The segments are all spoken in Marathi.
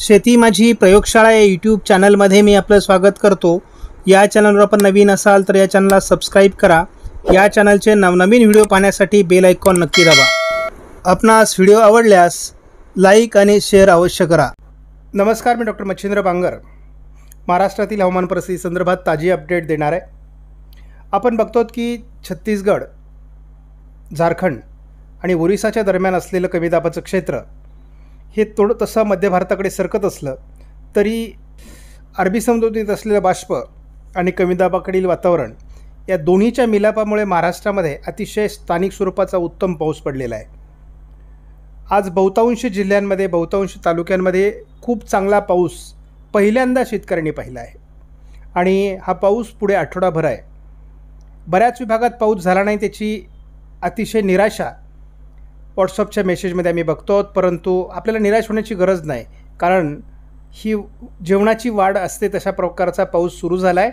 शेती माझी प्रयोगशाळा या यूट्यूब चॅनलमध्ये मी आपलं स्वागत करतो या चॅनलवर आपण नवीन असाल तर या चॅनलला सबस्क्राईब करा या चॅनलचे नवनवीन व्हिडिओ पाहण्यासाठी बेल ऐकॉन नक्की दाबा आपणास व्हिडिओ आवडल्यास लाईक आणि शेअर अवश्य करा नमस्कार मी डॉक्टर मच्छिंद्र बांगर महाराष्ट्रातील हवामान परिस्थिती संदर्भात ताजी अपडेट देणार आहे आपण बघतो की छत्तीसगड झारखंड आणि ओरिसाच्या दरम्यान असलेलं कमी दाबाचं क्षेत्र हे थोडं तसं मध्य भारताकडे सरकत असलं तरी अरबी समजोतीत असलेलं बाष्प आणि कमी दाबाकडील वातावरण या दोन्हीच्या मिलापामुळे महाराष्ट्रामध्ये अतिशय स्थानिक स्वरूपाचा उत्तम पाऊस पडलेला आहे आज बहुतांशी जिल्ह्यांमध्ये बहुतांश तालुक्यांमध्ये खूप चांगला पाऊस पहिल्यांदा शेतकऱ्यांनी पाहिला आहे आणि हा पाऊस पुढे आठवडाभर आहे बऱ्याच विभागात पाऊस झाला नाही त्याची अतिशय निराशा व्हॉट्सअपच्या मेसेजमध्ये आम्ही बघतो परंतु आपल्याला निराश होण्याची गरज नाही कारण ही जेवणाची वाढ असते तशा प्रकारचा पाऊस सुरू झाला आहे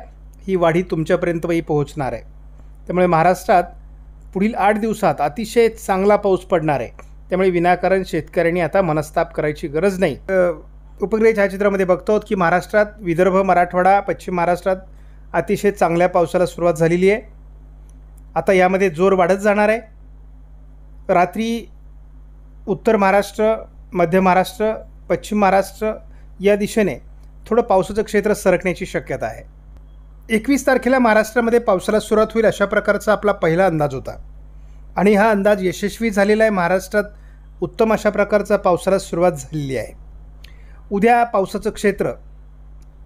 ही वाढी तुमच्यापर्यंतही पोहोचणार आहे त्यामुळे महाराष्ट्रात पुढील आठ दिवसात अतिशय चांगला पाऊस पडणार आहे त्यामुळे विनाकारण शेतकऱ्यांनी आता मनस्ताप करायची गरज नाही उपग्रह छायाचित्रामध्ये बघतो की महाराष्ट्रात विदर्भ मराठवाडा पश्चिम महाराष्ट्रात अतिशय चांगल्या पावसाला सुरुवात झालेली आहे आता यामध्ये जोर वाढत जाणार आहे रात्री उत्तर महाराष्ट्र मध्य महाराष्ट्र पश्चिम महाराष्ट्र या दिशेने थोडं पावसाचं क्षेत्र सरकण्याची शक्यता आहे एकवीस तारखेला महाराष्ट्रामध्ये पावसाला सुरुवात होईल अशा प्रकारचा आपला पहिला अंदाज होता आणि हा अंदाज यशस्वी झालेला आहे महाराष्ट्रात उत्तम अशा प्रकारचा पावसाला सुरुवात झालेली आहे उद्या पावसाचं क्षेत्र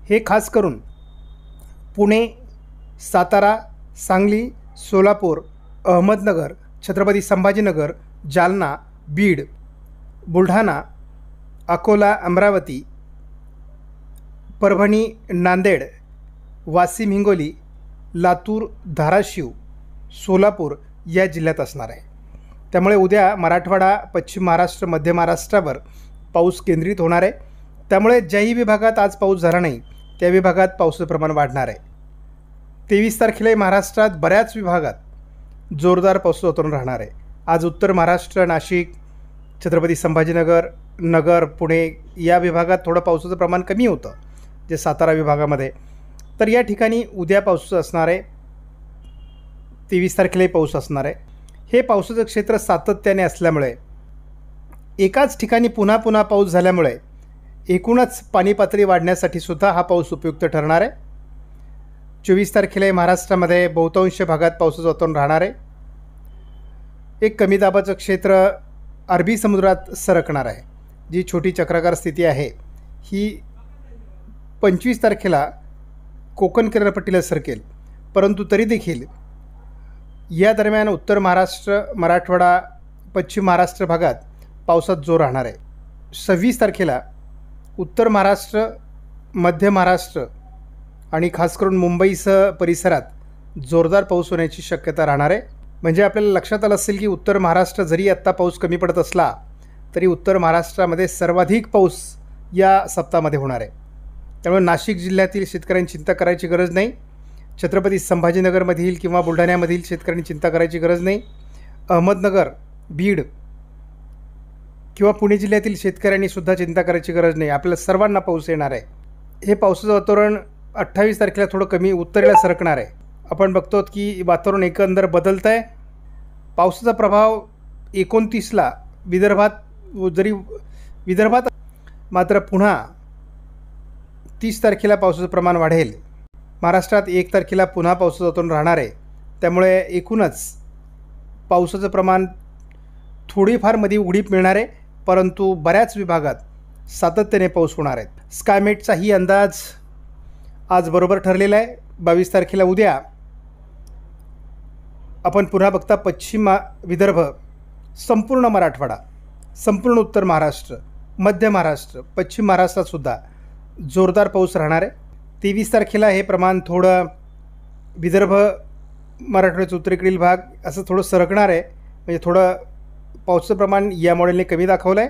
हे खास करून पुणे सातारा सांगली सोलापूर अहमदनगर छत्रपती संभाजीनगर जालना बीड बुलढाणा अकोला अमरावती परभणी नांदेड वाशिम हिंगोली लातूर धाराशिव सोलापूर या जिल्ह्यात असणार आहे त्यामुळे उद्या मराठवाडा पश्चिम महाराष्ट्र मध्य महाराष्ट्रावर पाऊस केंद्रित होणार आहे त्यामुळे ज्याही विभागात आज पाऊस झाला नाही त्या विभागात पावसाचं प्रमाण वाढणार आहे तेवीस तारखेला महाराष्ट्रात बऱ्याच विभागात जोरदार पाऊस उतरून राहणार आहे आज उत्तर महाराष्ट्र नाशिक छत्रपती संभाजीनगर नगर पुणे या विभागात थोडं पावसाचं प्रमाण कमी होतं जे सातारा विभागामध्ये तर या ठिकाणी उद्या पाऊस असणार आहे तेवीस तारखेलाही पाऊस असणार आहे हे पावसाचं क्षेत्र सातत्याने असल्यामुळे एकाच ठिकाणी पुन्हा पुन्हा पाऊस झाल्यामुळे एकूणच पाणी पातळी वाढण्यासाठी सुद्धा हा पाऊस उपयुक्त ठरणार आहे चोवीस तारखेला महाराष्ट्रामध्ये बहुतांश भागात पावसाचं वातावरण राहणार आहे एक कमी दाबाचं क्षेत्र अरबी समुद्रात सरकणार आहे जी छोटी चक्राकार स्थिती आहे ही पंचवीस तारखेला कोकण किनारपट्टीला सरकेल परंतु तरी देखील या दरम्यान उत्तर महाराष्ट्र मराठवाडा पश्चिम महाराष्ट्र भागात पावसात जोर राहणार आहे सव्वीस तारखेला उत्तर महाराष्ट्र मध्य महाराष्ट्र आणि खास करून मुंबईसह परिसरात जोरदार पाऊस होण्याची शक्यता राहणार आहे म्हणजे आपल्याला लक्षात आलं असेल की उत्तर महाराष्ट्र जरी आत्ता पाऊस कमी पडत असला तरी उत्तर महाराष्ट्रामध्ये सर्वाधिक पाऊस या सप्ताहामध्ये होणार आहे त्यामुळे नाशिक जिल्ह्यातील शेतकऱ्यांनी चिंता करायची गरज नाही छत्रपती संभाजीनगरमधील किंवा बुलढाण्यामधील शेतकऱ्यांनी चिंता करायची गरज नाही अहमदनगर बीड किंवा पुणे जिल्ह्यातील शेतकऱ्यांनी सुद्धा चिंता करायची गरज नाही आपल्याला सर्वांना पाऊस येणार आहे हे पावसाचं वातावरण अठ्ठावीस तारखेला थोडं कमी उत्तरेला सरकणार आहे आपण बघतो की वातावरण एकंदर बदलतं आहे पावसाचा प्रभाव एकोणतीसला विदर्भात जरी विदर्भात मात्र पुन्हा तीस तारखेला पावसाचं प्रमाण वाढेल महाराष्ट्रात एक तारखेला पुन्हा पावसाचं वातावरण राहणार आहे त्यामुळे एकूणच पावसाचं प्रमाण थोडीफार मध्ये उघडीप मिळणार आहे परंतु बऱ्याच विभागात सातत्याने पाऊस होणार आहेत स्कायमेटचाही अंदाज आज बरोबर ठरलेलं आहे बावीस तारखेला उद्या आपण पुन्हा बघता पश्चिम विदर्भ संपूर्ण मराठवाडा संपूर्ण उत्तर महाराष्ट्र मध्य महाराष्ट्र पश्चिम महाराष्ट्रातसुद्धा जोरदार पाऊस राहणार आहे तेवीस तारखेला हे प्रमाण थोडं विदर्भ मराठवाड्याचा उत्तरेकडील भाग असं थोडं सरकणार आहे म्हणजे थोडं पावसाचं प्रमाण या मॉडेलने कमी दाखवलं आहे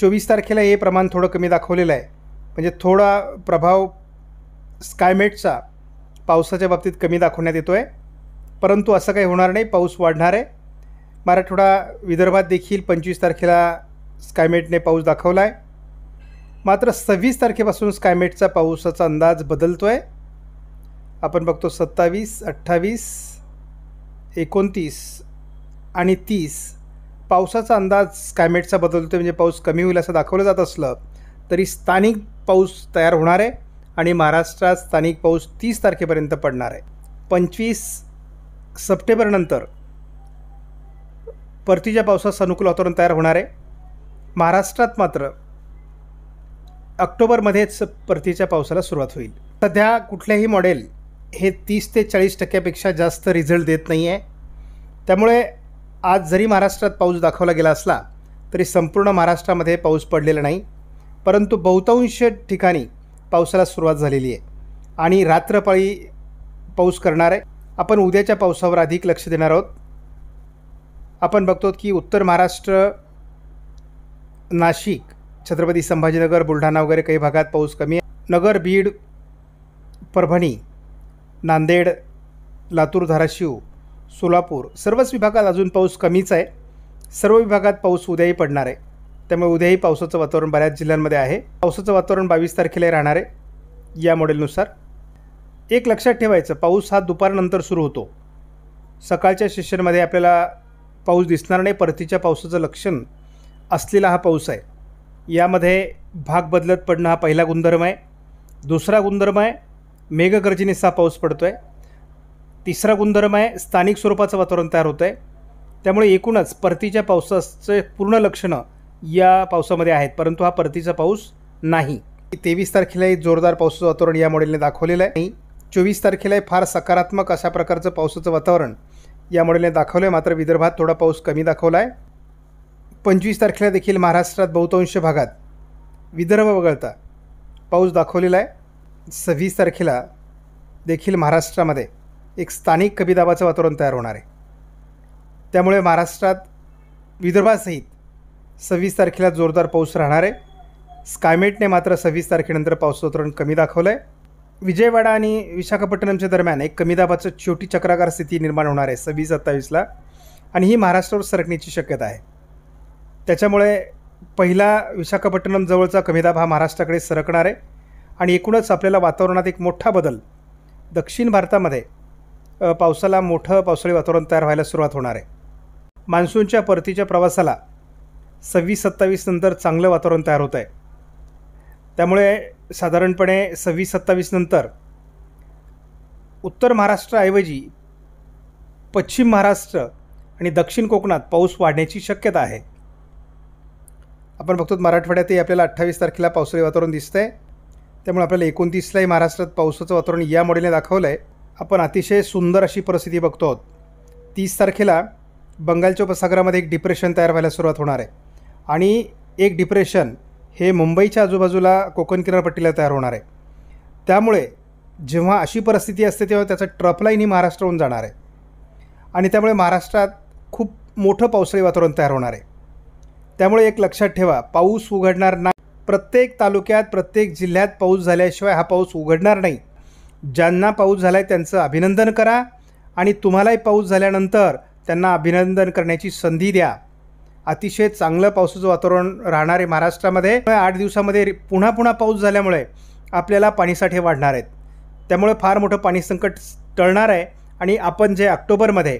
चोवीस तारखेला हे प्रमाण थोडं कमी दाखवलेलं आहे म्हणजे थोडा प्रभाव स्कायमेटचा पावसाच्या बाबतीत कमी दाखवण्यात येतो आहे परंतु असं काही होणार नाही पाऊस वाढणार आहे मराठवाडा विदर्भात देखील पंचवीस तारखेला स्कायमेटने पाऊस दाखवला आहे मात्र सव्वीस तारखेपासून स्कायमेटचा पावसाचा अंदाज बदलतो आहे आपण बघतो सत्तावीस अठ्ठावीस एकोणतीस आणि तीस पावसाचा अंदाज स्कायमेटचा बदलतो आहे म्हणजे पाऊस कमी होईल असं दाखवलं जात असलं तरी स्थानिक पाऊस तयार होणार आहे आणि महाराष्ट्रात स्थानिक पाऊस तीस तारखेपर्यंत पडणार आहे पंचवीस सप्टेंबरनंतर परतीच्या पावसात अनुकूल वातावरण तयार होणार आहे महाराष्ट्रात मात्र ऑक्टोबरमध्येच परतीच्या पावसाला सुरुवात होईल सध्या कुठलेही मॉडेल हे तीस ते चाळीस टक्क्यापेक्षा जास्त रिझल्ट देत नाही आहे त्यामुळे आज जरी महाराष्ट्रात पाऊस दाखवला गेला असला तरी संपूर्ण महाराष्ट्रामध्ये पाऊस पडलेला नाही परंतु बहुतांश ठिकाणी पावसाला सुरुवात झालेली आहे आणि रात्रपाळी पाऊस करणार आहे आपण उद्याच्या पावसावर अधिक लक्ष देणार आहोत आपण बघतो की उत्तर महाराष्ट्र नाशिक छत्रपती संभाजीनगर बुलढाणा वगैरे काही भागात पाऊस कमी आहे नगर बीड परभणी नांदेड लातूर धाराशिव सोलापूर सर्वच विभागात अजून पाऊस कमीच आहे सर्व विभागात पाऊस उद्याही पडणार आहे त्यामुळे उद्याही पावसाचं वातावरण बऱ्याच जिल्ह्यांमध्ये आहे पावसाचं वातावरण बावीस तारखेला राहणार आहे या मॉडेलनुसार एक लक्षात ठेवायचं पाऊस हा दुपारनंतर सुरू होतो सकाळच्या सेशनमध्ये आपल्याला पाऊस दिसणार नाही परतीच्या पावसाचं लक्षण असलेला हा पाऊस आहे यामध्ये भाग बदलत पडणं हा पहिला गुणधर्म आहे दुसरा गुणधर्म आहे मेघगर्जनेस हा पाऊस पडतो आहे तिसरा गुणधर्म आहे स्थानिक स्वरूपाचं वातावरण तयार होतं आहे त्यामुळे एकूणच परतीच्या पावसाचं पूर्ण लक्षणं या पावसामध्ये आहेत परंतु हा परतीचा पाऊस नाही तेवीस तारखेलाही जोरदार पावसाचं वातावरण या मॉडेलने दाखवलेलं आहे आणि चोवीस तारखेलाही फार सकारात्मक अशा प्रकारचं पावसाचं वातावरण या मॉडेलने दाखवलं आहे मात्र विदर्भात थोडा पाऊस कमी दाखवला आहे पंचवीस तारखेला देखील महाराष्ट्रात बहुतांश भागात विदर्भ वगळता पाऊस दाखवलेला आहे सव्वीस तारखेला देखील महाराष्ट्रामध्ये एक स्थानिक कमी दाबाचं वातावरण तयार होणार आहे त्यामुळे महाराष्ट्रात विदर्भासहित सव्वीस तारखेला जोरदार पाऊस राहणार आहे स्कायमेटने मात्र सव्वीस तारखेनंतर पावसाचं कमी दाखवलं आहे विजयवाडा आणि विशाखापट्टणमच्या दरम्यान एक कमी दाबाचं छोटी चक्राकार स्थिती निर्माण होणार आहे सव्वीस सत्तावीसला आणि ही महाराष्ट्रावर सरकण्याची शक्यता आहे त्याच्यामुळे पहिला विशाखापट्टणमजवळचा कमी दाब हा महाराष्ट्राकडे सरकणार आहे आणि एकूणच आपल्याला वातावरणात एक मोठा बदल दक्षिण भारतामध्ये पावसाला मोठं पावसाळी वातावरण तयार व्हायला सुरुवात होणार आहे मान्सूनच्या परतीच्या प्रवासाला सव्वीस सत्तावीस नंतर चांगलं वातावरण तयार होत आहे त्यामुळे साधारणपणे सव्वीस सत्तावीस नंतर उत्तर महाराष्ट्राऐवजी पश्चिम महाराष्ट्र आणि दक्षिण कोकणात पाऊस वाढण्याची शक्यता आहे आपण बघतो मराठवाड्यातही आपल्याला अठ्ठावीस तारखेला पावसाळी वातावरण दिसतं आहे त्यामुळे आपल्याला एकोणतीसलाही महाराष्ट्रात पावसाचं वातावरण या मॉडेलने दाखवलं आहे आपण अतिशय सुंदर अशी परिस्थिती बघतो आहोत तीस तारखेला बंगालच्या उपसागरामध्ये एक डिप्रेशन तयार व्हायला सुरुवात होणार आहे आणि एक डिप्रेशन हे मुंबईच्या आजूबाजूला कोकण किनारपट्टीला तयार होणार आहे त्यामुळे जेव्हा अशी परिस्थिती असते तेव्हा त्याचं ट्रफलाईन ही महाराष्ट्राहून जाणार आहे आणि त्यामुळे महाराष्ट्रात खूप मोठं पावसाळी वातावरण तयार होणार आहे त्यामुळे एक लक्षात ठेवा पाऊस उघडणार नाही प्रत्येक तालुक्यात प्रत्येक जिल्ह्यात पाऊस झाल्याशिवाय हा पाऊस उघडणार नाही ज्यांना पाऊस झाला आहे त्यांचं अभिनंदन करा आणि तुम्हालाही पाऊस झाल्यानंतर त्यांना अभिनंदन करण्याची संधी द्या अतिशय चांगलं पावसाचं वातावरण राहणार आहे महाराष्ट्रामध्ये आठ दिवसामध्ये पुन्हा पुन्हा पाऊस झाल्यामुळे आपल्याला पाणीसाठे वाढणार आहेत त्यामुळे फार मोठं पाणी संकट टळणार आहे आणि आपण जे ऑक्टोबरमध्ये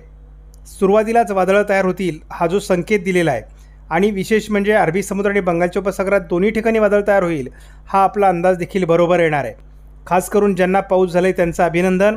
सुरुवातीलाच वादळं तयार होतील हा जो संकेत दिलेला आहे आणि विशेष म्हणजे अरबी समुद्र आणि बंगालच्या उपसागरात दोन्ही ठिकाणी वादळ तयार होईल हा आपला अंदाज देखील बरोबर येणार आहे खास करून ज्यांना पाऊस झाला आहे त्यांचं अभिनंदन